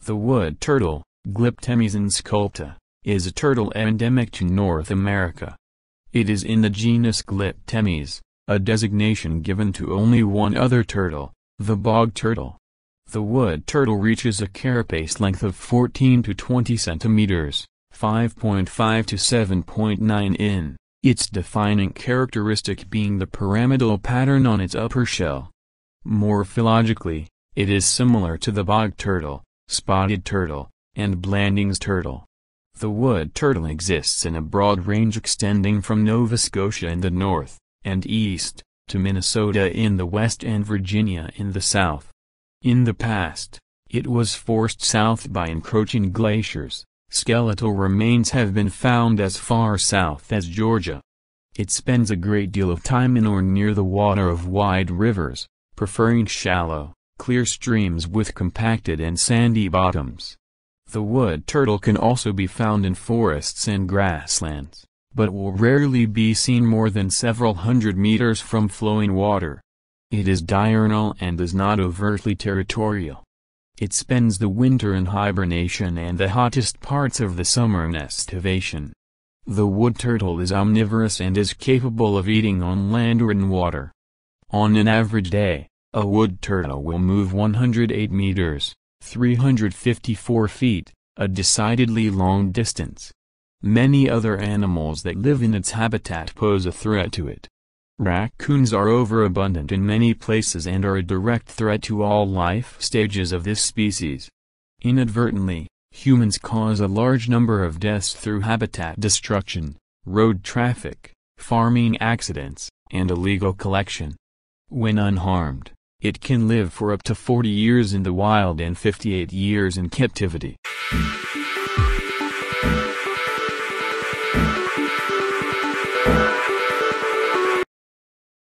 The wood turtle, Glyptemys sculpta, is a turtle endemic to North America. It is in the genus Glyptemis, a designation given to only one other turtle, the bog turtle. The wood turtle reaches a carapace length of 14 to 20 centimeters, 5.5 to 7.9 in its defining characteristic being the pyramidal pattern on its upper shell. Morphologically, it is similar to the bog turtle, spotted turtle, and Blanding's turtle. The wood turtle exists in a broad range extending from Nova Scotia in the north and east to Minnesota in the west and Virginia in the south. In the past, it was forced south by encroaching glaciers, Skeletal remains have been found as far south as Georgia. It spends a great deal of time in or near the water of wide rivers, preferring shallow, clear streams with compacted and sandy bottoms. The wood turtle can also be found in forests and grasslands, but will rarely be seen more than several hundred meters from flowing water. It is diurnal and is not overtly territorial. It spends the winter in hibernation and the hottest parts of the summer in estivation. The wood turtle is omnivorous and is capable of eating on land or in water. On an average day, a wood turtle will move 108 meters, 354 feet, a decidedly long distance. Many other animals that live in its habitat pose a threat to it. Raccoons are overabundant in many places and are a direct threat to all life stages of this species. Inadvertently, humans cause a large number of deaths through habitat destruction, road traffic, farming accidents, and illegal collection. When unharmed, it can live for up to 40 years in the wild and 58 years in captivity.